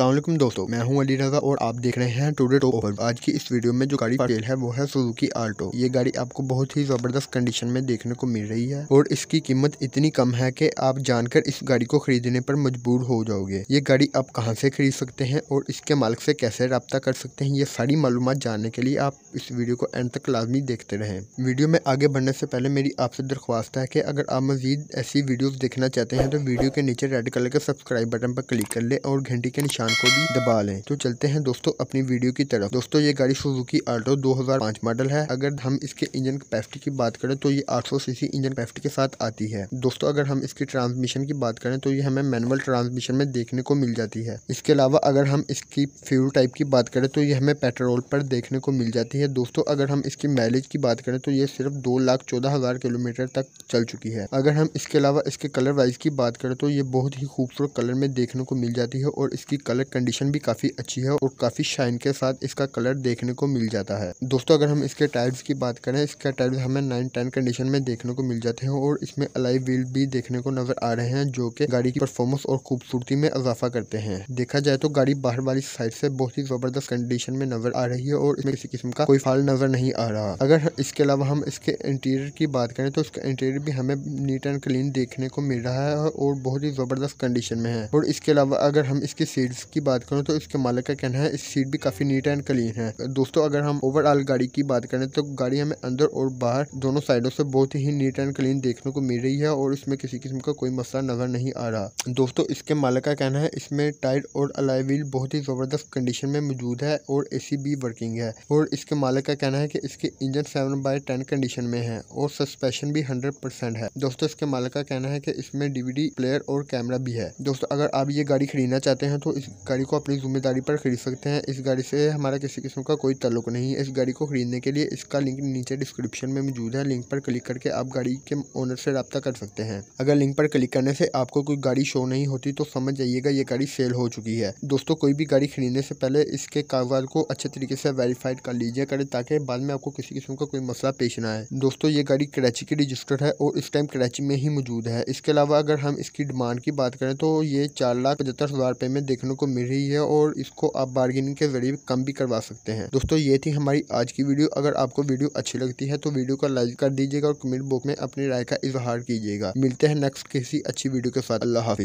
असलम दोस्तों मैं हूं अली रजा और आप देख रहे हैं टूडे टो ओवर आज की इस वीडियो में जो गाड़ी सेल है वो है सुजुकी आल्टो ये गाड़ी आपको बहुत ही जबरदस्त कंडीशन में देखने को मिल रही है और इसकी कीमत इतनी कम है कि आप जानकर इस गाड़ी को खरीदने पर मजबूर हो जाओगे ये गाड़ी आप कहाँ से खरीद सकते हैं और इसके मालिक से कैसे रबता कर सकते हैं ये सारी मालूम जानने के लिए आप इस वीडियो को एंड तक लाजमी देखते रहें वीडियो में आगे बढ़ने से पहले मेरी आपसे दरख्वास्त है कि अगर आप मजीद ऐसी वीडियोज देखना चाहते हैं तो वीडियो के नीचे रेड कलर के सब्सक्राइब बटन पर क्लिक कर ले और घंटी के निशान निशान को भी दबा लें तो चलते हैं दोस्तों अपनी वीडियो की तरफ दोस्तों ये गाड़ी सुजुकी आल्टो 2005 मॉडल है अगर हम इसके इंजन कैपेसिटी की बात करें तो ये 800 सीसी इंजन कैपेसिटी के साथ आती है दोस्तों अगर हम इसकी ट्रांसमिशन की बात करें तो ये हमें मैनुअल ट्रांसमिशन में देखने को मिल जाती है इसके अलावा अगर हम इसकी फ्यूल टाइप की बात करें तो ये हमें पेट्रोल पर देखने को मिल जाती है दोस्तों अगर हम इसकी माइलेज की बात करें तो ये सिर्फ दो लाख चौदह हज़ार किलोमीटर तक चल चुकी है अगर हम इसके अलावा इसके कलर वाइज की बात करें तो ये बहुत ही खूबसूरत कलर में देखने को मिल जाती है और इसकी कलर कलर कंडीशन भी काफ़ी अच्छी है और काफ़ी शाइन के साथ इसका कलर देखने को मिल जाता है दोस्तों अगर हम इसके टायर्स की बात करें इसका टायर्स हमें नाइन टेन कंडीशन में देखने को मिल जाते हैं और इसमें अलाई व्हील भी देखने को नजर आ रहे हैं जो की गाड़ी की परफॉर्मेंस और खूबसूरती में इजाफा करते हैं देखा जाए तो गाड़ी बाहर वाली साइड से बहुत ही जबरदस्त कंडीशन में नजर आ रही है और इसमें किसी किस्म का कोई फाल नजर नहीं आ रहा अगर इसके अलावा हम इसके इंटीरियर की बात करें तो इसका इंटीरियर भी हमें नीट एंड क्लीन देखने को मिल रहा है और बहुत ही जबरदस्त कंडीशन में है और इसके अलावा अगर हम इसकी सीट्स की बात करूँ तो इसके मालिक का कहना है इस सीट भी काफ़ी नीट एंड क्लीन है दोस्तों अगर हम ओवरऑल गाड़ी की बात करें तो गाड़ी हमें अंदर और बाहर दोनों साइडों से बहुत ही नीट एंड क्लीन देखने को मिल रही है और इसमें किसी किस्म का कोई मसला नज़र नहीं आ रहा दोस्तों इसके मालिक का कहना है इसमें टायर और अलाय व्हील बहुत ही ज़बरदस्त कंडीशन में मौजूद है और ए भी वर्किंग है और इसके मालिक का कहना है की इसके engine seven by ten condition में है और सस्पेंशन भी हंड्रेड परसेंट है दोस्तों इसके मालिक का कहना है की इसमें डीवीडी प्लेयर और कैमरा भी है दोस्तों अगर आप ये गाड़ी खरीदना चाहते हैं तो इस गाड़ी को अपनी जिम्मेदारी पर खरीद सकते हैं इस गाड़ी से हमारा किसी किस्म का कोई तल्लुक नहीं है इस गाड़ी को खरीदने के लिए इसका लिंक नीचे डिस्क्रिप्शन में मौजूद है लिंक पर क्लिक करके आप गाड़ी के ओनर से रब्ता कर सकते हैं अगर लिंक पर क्लिक करने से आपको कोई गाड़ी शो नहीं होती तो समझ जाइएगा ये गाड़ी सेल हो चुकी है दोस्तों कोई भी गाड़ी खरीदने से पहले इसके कागजात को अच्छे तरीके से वेरीफाइड कर लीजिए करें ताकि बाद में आपको किसी किस्म का कोई मसला पेश ना आए दोस्तों ये गाड़ी कराची की रजिस्टर्ड है और इस टाइम कराची में ही मौजूद है इसके अलावा अगर हम इसकी डिमांड की बात करें तो ये चार लाख पचहत्तर हज़ार रुपए में देखने देखने को मिल रही है और इसको आप बार्गेनिंग के जरिए कम भी करवा सकते हैं दोस्तों ये थी हमारी आज की वीडियो अगर आपको वीडियो अच्छी लगती है तो वीडियो को लाइक कर दीजिएगा और कमेंट बॉक्स में अपनी राय का इजहार कीजिएगा मिलते हैं नेक्स्ट किसी अच्छी वीडियो के साथ अल्लाह हाफिज